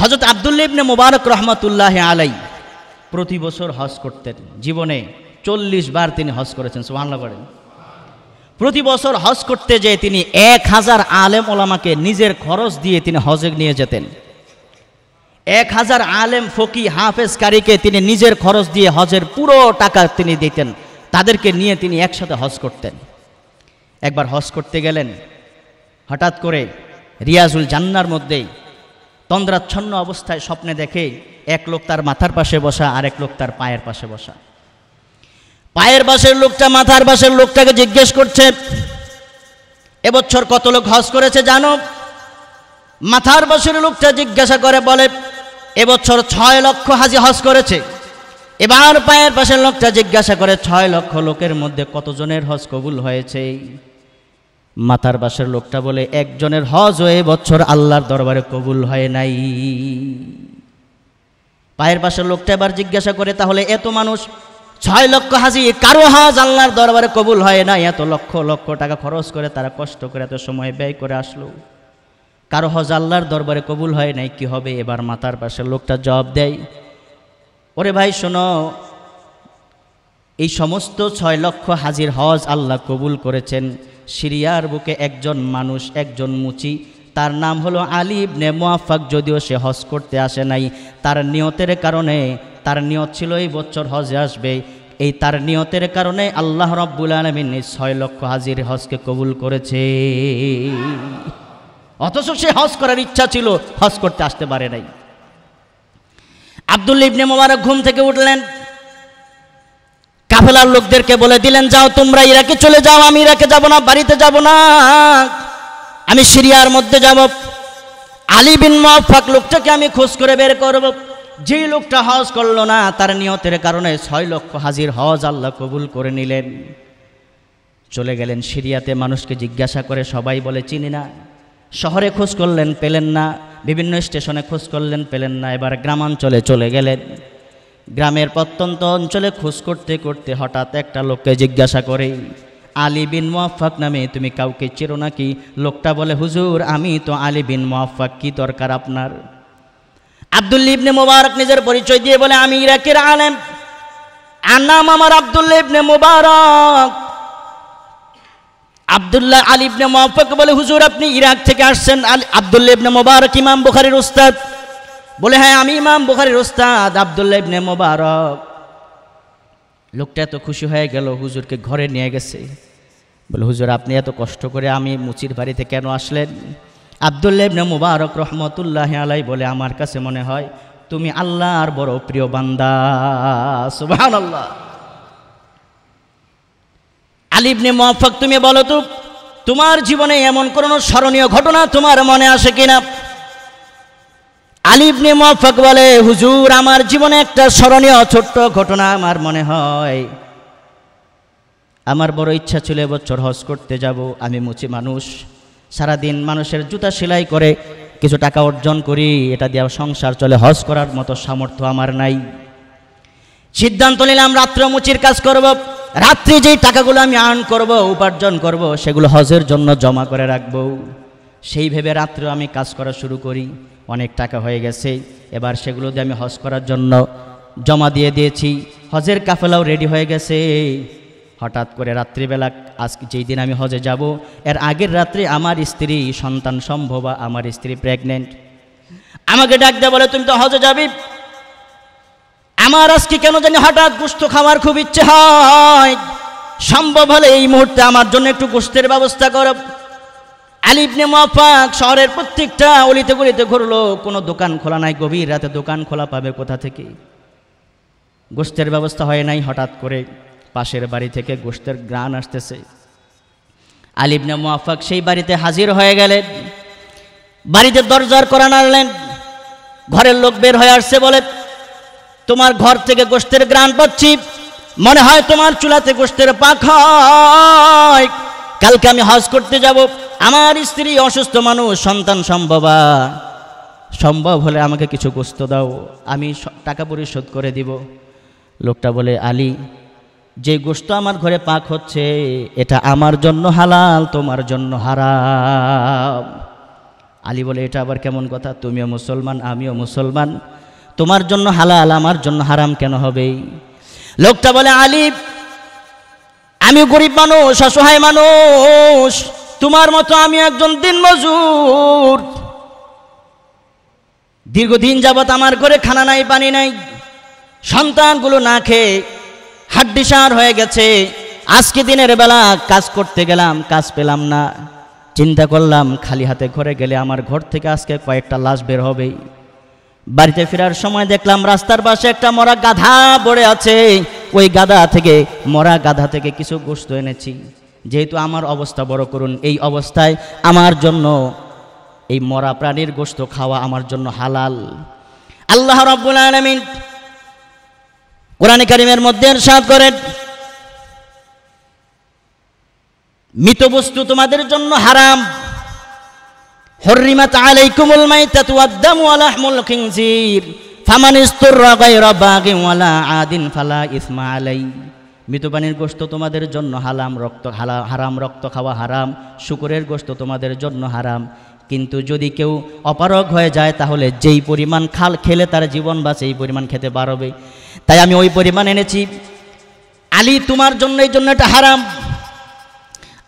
হজরত আবদুল্লিবনে মুবারক রহমতুল্লাহ আলাই প্রতি বছর হজ করতেন জীবনে চল্লিশ বার তিনি হজ করেছেন সুহান্লা করেন প্রতি বছর হজ করতে যেয়ে তিনি এক হাজার আলেম ওলামাকে নিজের খরচ দিয়ে তিনি হজে নিয়ে যেতেন এক হাজার আলেম ফকি হাফেজ কারিকে তিনি নিজের খরচ দিয়ে হজের পুরো টাকা তিনি দিতেন তাদেরকে নিয়ে তিনি একসাথে হজ করতেন একবার হজ করতে গেলেন হঠাৎ করে রিয়াজুল জান্নার মধ্যেই তন্দ্রাচ্ছন্ন অবস্থায় স্বপ্নে দেখে এক লোক তার মাথার পাশে বসা আরেক লোক তার পায়ের পাশে বসা পায়ের পাশের লোকটা মাথার পাশের লোকটাকে জিজ্ঞেস করছে এবছর কত লোক হজ করেছে জানো মাথার পাশের লোকটা জিজ্ঞাসা করে বলে এবছর ছয় লক্ষ হাজি হজ করেছে এবার পায়ের পাশের লোকটা জিজ্ঞাসা করে ছয় লক্ষ লোকের মধ্যে কতজনের হজ কবুল হয়েছে মাথার বাসের লোকটা বলে একজনের হজ হয়ে বছর আল্লাহর দরবারে কবুল হয় নাই পায়ের পাশের লোকটা এবার জিজ্ঞাসা করে তাহলে এত মানুষ ছয় লক্ষ হাজি কারো হাজ আল্লাহর দরবারে কবুল হয় না এত লক্ষ লক্ষ টাকা খরচ করে তারা কষ্ট করে এত সময় ব্যয় করে আসলো কারো হজ আল্লাহর দরবারে কবুল হয় নাই কি হবে এবার মাথার পাশের লোকটা জবাব দেয় ওরে ভাই শোনো এই সমস্ত ছয় লক্ষ হাজির হজ আল্লাহ কবুল করেছেন সিরিয়ার বুকে একজন মানুষ একজন মুচি তার নাম হলো আলিব নে মোয়াফাক যদিও সে হজ করতে আসে নাই তার নিয়তের কারণে তার নিয়ত ছিল এই বছর হজে আসবে এই তার নিয়তের কারণে আল্লাহ রব্বুল আলমিন ছয় লক্ষ হাজির হজকে কবুল করেছে অথচ সে হজ করার ইচ্ছা ছিল হজ করতে আসতে পারে নাই আবদুল্লা ইবনে মোবারক ঘুম থেকে উঠলেন কাফেলার লোকদেরকে বলে দিলেন যাও তোমরা ইরাকে চলে যাও আমি ইরাকে যাব না বাড়িতে যাব না আমি সিরিয়ার মধ্যে যাব আলী বিন মহাফাক লোকটাকে আমি খোঁজ করে বের করব যে লোকটা হজ করলো না তার নিয়তের কারণে ছয় লক্ষ হাজির হজ আল্লাহ কবুল করে নিলেন চলে গেলেন সিরিয়াতে মানুষকে জিজ্ঞাসা করে সবাই বলে চিনি না শহরে খোঁজ করলেন পেলেন না বিভিন্ন স্টেশনে খোঁজ করলেন পেলেন না এবার গ্রামাঞ্চলে চলে গেলেন গ্রামের প্রত্যন্ত অঞ্চলে খোঁজ করতে করতে হঠাৎ একটা লোককে জিজ্ঞাসা করে আলী বিন মোয়াফাক নামে তুমি কাউকে চেরো নাকি লোকটা বলে হুজুর আমি তো আলী বিন মোয়াফাক কি দরকার আপনার আবদুল ইবনে মোবারক নিজের পরিচয় দিয়ে বলে আমি ইরাকের আলেম আর নাম আমার আবদুল্লা ইবনে মোবারক আবদুল্লাহ আলী ইবনে মোয়াফাক বলে হুজুর আপনি ইরাক থেকে আসছেন আলী আবদুল্লা ইবনে মোবারক ইমাম বুখারির উস্তাদ বলে হ্যাঁ আমি ইমাম বুখারির ওস্তাদ আবদুল্লাহ ইবনে মোবারক লোকটা এত খুশি হয়ে গেল হুজুরকে ঘরে নিয়ে গেছে বলে হুজুর আপনি এত কষ্ট করে আমি মুচির বাড়িতে কেন আসলেন আবদুল্লাহ ইবনে মোবারক রহমতুল্লাহ আলাই বলে আমার কাছে মনে হয় তুমি আল্লাহর বড় প্রিয় বান্দা সুবহান আল্লাহ আলিবনে মোয়াফাক তুমি বলো তো তোমার জীবনে এমন কোনো স্মরণীয় ঘটনা তোমার মনে আসে কিনা আলিবনে মফাক বলে হুজুর আমার জীবনে একটা স্মরণীয় ছোট্ট ঘটনা আমার মনে হয় আমার বড় ইচ্ছা ছিল এবছর হজ করতে যাব আমি মুচি মানুষ সারাদিন মানুষের জুতা সেলাই করে কিছু টাকা অর্জন করি এটা দিয়ে সংসার চলে হজ করার মতো সামর্থ্য আমার নাই সিদ্ধান্ত নিলাম রাত্রে মুচির কাজ করব রাত্রি যেই টাকাগুলো আমি আর্ন করব উপার্জন করব সেগুলো হজের জন্য জমা করে রাখব সেই ভেবে রাত্রে আমি কাজ করা শুরু করি অনেক টাকা হয়ে গেছে এবার সেগুলো দিয়ে আমি হজ করার জন্য জমা দিয়ে দিয়েছি হজের কাফেলাও রেডি হয়ে গেছে হঠাৎ করে রাত্রিবেলা আজকে যেই দিন আমি হজে যাব এর আগের রাত্রে আমার স্ত্রী সন্তান সম্ভবা আমার স্ত্রী প্রেগনেন্ট আমাকে ডাক দেয় বলে তুমি তো হজে যাবি আমার আজকে কেন জানি হঠাৎ গুস্ত খাওয়ার খুব ইচ্ছে হয় সম্ভব হলে এই মুহূর্তে আমার জন্য একটু গোস্তের ব্যবস্থা করো আলিবনে মাফাক শহরের প্রত্যেকটা অলিতে গলিতে ঘুরলো কোনো দোকান খোলা নাই গভীর রাতে দোকান খোলা পাবে কোথা থেকে গোস্তের ব্যবস্থা হয় নাই হঠাৎ করে পাশের বাড়ি থেকে গোস্তের গ্রাণ আসতেছে আলিবনে মাফাক সেই বাড়িতে হাজির হয়ে গেলেন বাড়িতে দরজার করা নাড়লেন ঘরের লোক বের হয়ে আসছে বলে তোমার ঘর থেকে গোস্তের গ্রাণ পাচ্ছি মনে হয় তোমার চুলাতে গোস্তের পাখ হয় কালকে আমি হজ করতে যাব আমার স্ত্রী অসুস্থ মানুষ সন্তান সম্ভবা সম্ভব হলে আমাকে কিছু গোস্ত দাও আমি টাকা পরিশোধ করে দিব লোকটা বলে আলী যে গোস্ত আমার ঘরে পাক হচ্ছে এটা আমার জন্য হালাল তোমার জন্য হারাম আলী বলে এটা আবার কেমন কথা তুমিও মুসলমান আমিও মুসলমান তোমার জন্য হালাল আমার জন্য হারাম কেন হবে লোকটা বলে আলিফ আমি গরিব মানুষ অসহায় মানুষ তোমার মতো আমি একজন দিন মজুর দীর্ঘদিন যাবৎ আমার ঘরে খানা নাই পানি নাই সন্তানগুলো না খেয়ে হাড্ডিসার হয়ে গেছে আজকে দিনের বেলা কাজ করতে গেলাম কাজ পেলাম না চিন্তা করলাম খালি হাতে ঘরে গেলে আমার ঘর থেকে আজকে কয়েকটা লাশ বের হবেই বাড়িতে ফেরার সময় দেখলাম রাস্তার পাশে একটা মরা গাধা পড়ে আছে ওই গাদা থেকে মরা গাধা থেকে কিছু গোস্ত এনেছি যেহেতু আমার অবস্থা বড় করুন এই অবস্থায় আমার জন্য এই মরা প্রাণীর গোস্ত খাওয়া আমার জন্য হালাল আল্লাহ রব্বুল আলমিন কোরআন কারিমের মধ্যে সাত করেন মৃত বস্তু তোমাদের জন্য হারাম হরিমাত আলাইকুমুল মাইতাতু আদ্দামু আলাহমুল খিনজির আদিন ফালা ইসমা মৃতবাণীর গোস্ত তোমাদের জন্য হালাম রক্ত হারাম রক্ত খাওয়া হারাম শুকুরের গোস্ত তোমাদের জন্য হারাম কিন্তু যদি কেউ অপারগ হয়ে যায় তাহলে যেই পরিমাণ খাল খেলে তার জীবন বাঁচে এই পরিমাণ খেতে পারবে তাই আমি ওই পরিমাণ এনেছি আলী তোমার জন্য এই জন্য এটা হারাম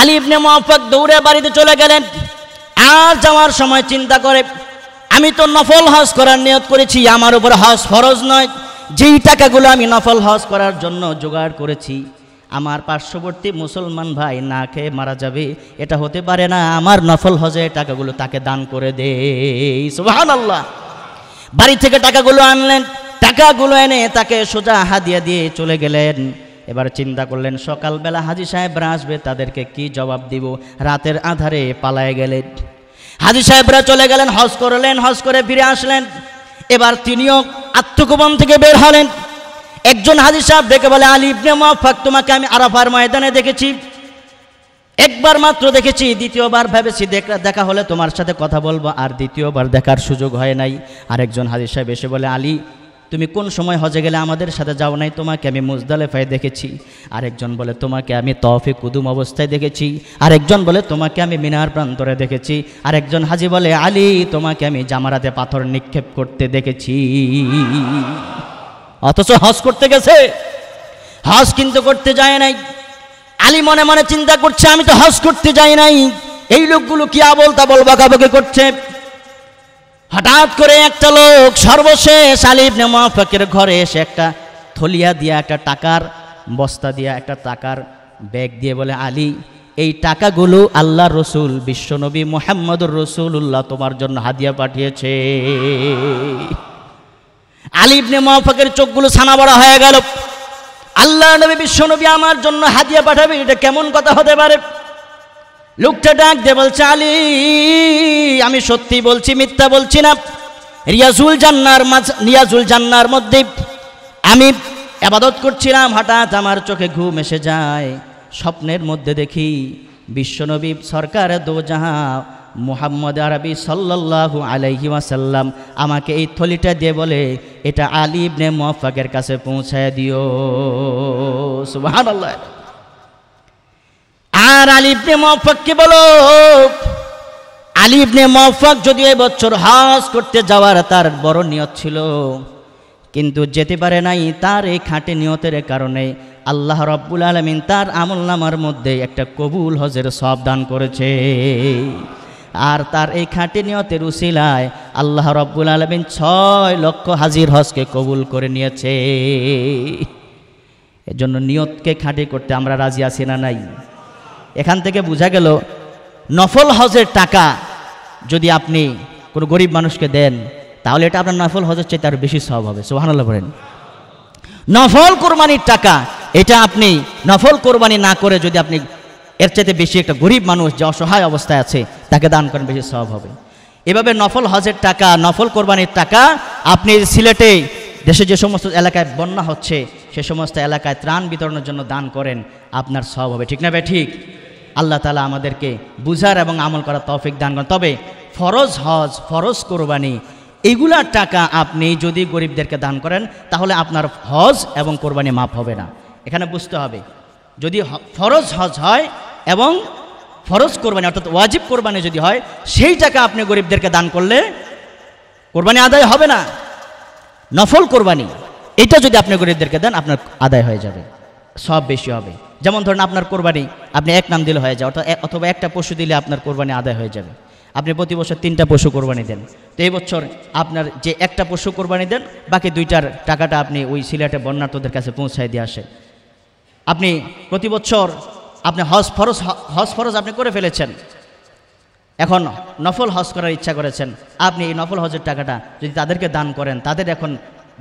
আলী ইবনে মোহাম্মদ দৌড়ে বাড়িতে চলে গেলেন আর যাওয়ার সময় চিন্তা করে আমি তো নফল হজ করার নিয়ত করেছি আমার উপর হজ ফরজ নয় যেই টাকাগুলো আমি নফল হজ করার জন্য জোগাড় করেছি আমার পার্শ্ববর্তী মুসলমান ভাই না খেয়ে মারা যাবে এটা হতে পারে না আমার নফল হজে টাকাগুলো তাকে দান করে দে আল্লাহ বাড়ি থেকে টাকাগুলো আনলেন টাকাগুলো এনে তাকে সোজা হাদিয়া দিয়ে চলে গেলেন এবার চিন্তা করলেন সকালবেলা হাজি সাহেবরা আসবে তাদেরকে কি জবাব দিব রাতের আধারে পালায় গেলেন হাজি সাহেবরা চলে গেলেন হজ করলেন হজ করে ফিরে আসলেন এবার তিনিও আত্মগোপন থেকে বের হলেন একজন হাজি সাহেব দেখে বলে আলী ইবনে মোহাফাক তোমাকে আমি আরাফার ময়দানে দেখেছি একবার মাত্র দেখেছি দ্বিতীয়বার ভেবেছি দেখা হলে তোমার সাথে কথা বলবো আর দ্বিতীয়বার দেখার সুযোগ হয় নাই আরেকজন হাজির সাহেব এসে বলে আলী তুমি কোন সময় হজে গেলে আমাদের সাথে যাও নাই তোমাকে আমি মুজদালেফায় দেখেছি আরেকজন বলে তোমাকে আমি তফে কুদুম অবস্থায় দেখেছি আরেকজন বলে তোমাকে আমি মিনার প্রান্তরে দেখেছি আরেকজন হাজি বলে আলী তোমাকে আমি জামারাতে পাথর নিক্ষেপ করতে দেখেছি অথচ হজ করতে গেছে হজ কিন্তু করতে যায় নাই আলী মনে মনে চিন্তা করছে আমি তো হজ করতে যাই নাই এই লোকগুলো কি আবল তাবল বাঁকাবাকি করছে হঠাৎ করে একটা লোক সর্বশেষ আলিফ নেমাফাকের ঘরে এসে একটা থলিয়া দিয়া একটা টাকার বস্তা দিয়া একটা টাকার ব্যাগ দিয়ে বলে আলী এই টাকাগুলো আল্লাহ রসুল বিশ্বনবী মোহাম্মদুর রসুল্লাহ তোমার জন্য হাদিয়া পাঠিয়েছে নে মহাফাকের চোখগুলো ছানা বড় হয়ে গেল আল্লাহ নবী বিশ্বনবী আমার জন্য হাদিয়া পাঠাবে এটা কেমন কথা হতে পারে লোকটা ডাক দে বলছে আলী আমি সত্যি বলছি মিথ্যা বলছি না রিয়াজুল জান্নার মাঝ রিয়াজুল জান্নার মধ্যে আমি আবাদত করছিলাম হঠাৎ আমার চোখে ঘুম এসে যায় স্বপ্নের মধ্যে দেখি বিশ্বনবী সরকার দোজাহা মুহাম্মদ আরবি সাল্লাল্লাহু আলহি ওয়াসাল্লাম আমাকে এই থলিটা দিয়ে বলে এটা আলিবনে ইবনে কাছে পৌঁছায় দিও সুবহানাল্লাহ আর আলিবনে মফককে বলো আলিবনে মফাক যদি এবছর হাস করতে যাওয়ার তার বড় নিয়ত ছিল কিন্তু যেতে পারে নাই তার এই খাঁটি নিয়তের কারণে আল্লাহ রব্বুল আলমিন তার আমল নামার মধ্যে একটা কবুল হজের সব দান করেছে আর তার এই খাঁটি নিয়তের উশিলায় আল্লাহ রব্বুল আলমিন ছয় লক্ষ হাজির হজকে কবুল করে নিয়েছে এজন্য নিয়তকে খাঁটি করতে আমরা রাজি আছি না নাই এখান থেকে বোঝা গেল নফল হজের টাকা যদি আপনি কোনো গরিব মানুষকে দেন তাহলে এটা আপনার নফল হজের চাইতে আরও বেশি সব হবে সোহানাল্লাহ বলেন নফল কোরবানির টাকা এটা আপনি নফল কোরবানি না করে যদি আপনি এর চাইতে বেশি একটা গরিব মানুষ যে অসহায় অবস্থায় আছে তাকে দান করেন বেশি সব হবে এভাবে নফল হজের টাকা নফল কোরবানির টাকা আপনি সিলেটে দেশে যে সমস্ত এলাকায় বন্যা হচ্ছে সে সমস্ত এলাকায় ত্রাণ বিতরণের জন্য দান করেন আপনার সব হবে ঠিক না ভাই ঠিক আল্লাহ তালা আমাদেরকে বুঝার এবং আমল করার তফিক দান করেন তবে ফরজ হজ ফরজ কোরবানি এগুলার টাকা আপনি যদি গরিবদেরকে দান করেন তাহলে আপনার হজ এবং কোরবানি মাপ হবে না এখানে বুঝতে হবে যদি ফরজ হজ হয় এবং ফরজ কোরবানি অর্থাৎ ওয়াজিব কোরবানি যদি হয় সেই টাকা আপনি গরিবদেরকে দান করলে কোরবানি আদায় হবে না নফল কোরবানি এটা যদি আপনি গরিবদেরকে দেন আপনার আদায় হয়ে যাবে সব বেশি হবে যেমন ধরুন আপনার কোরবানি আপনি এক নাম দিলে হয়ে যায় অথবা একটা পশু দিলে আপনার কোরবানি আদায় হয়ে যাবে আপনি প্রতি বছর তিনটা পশু কোরবানি দেন তো এই বছর আপনার যে একটা পশু কোরবানি দেন বাকি দুইটার টাকাটা আপনি ওই সিলেটে বন্যার্থদের কাছে পৌঁছায় দিয়ে আসে আপনি প্রতি বছর আপনি হজ ফরজ হজ ফরজ আপনি করে ফেলেছেন এখন নফল হজ করার ইচ্ছা করেছেন আপনি এই নফল হজের টাকাটা যদি তাদেরকে দান করেন তাদের এখন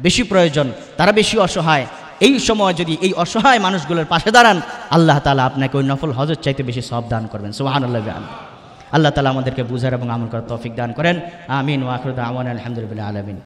বেশি প্রয়োজন তারা বেশি অসহায় এই সময় যদি এই অসহায় মানুষগুলোর পাশে দাঁড়ান আল্লাহ তালা আপনাকে ওই নফল হজর চাইতে বেশি সব দান করবেন সোহান আল্লাহ আল্লাহ তালা আমাদেরকে বুঝার এবং আমল করার তফিক দান করেন আমিন ওয়াকরুদ আমান আলহামদুলিল্লাহ আলমিন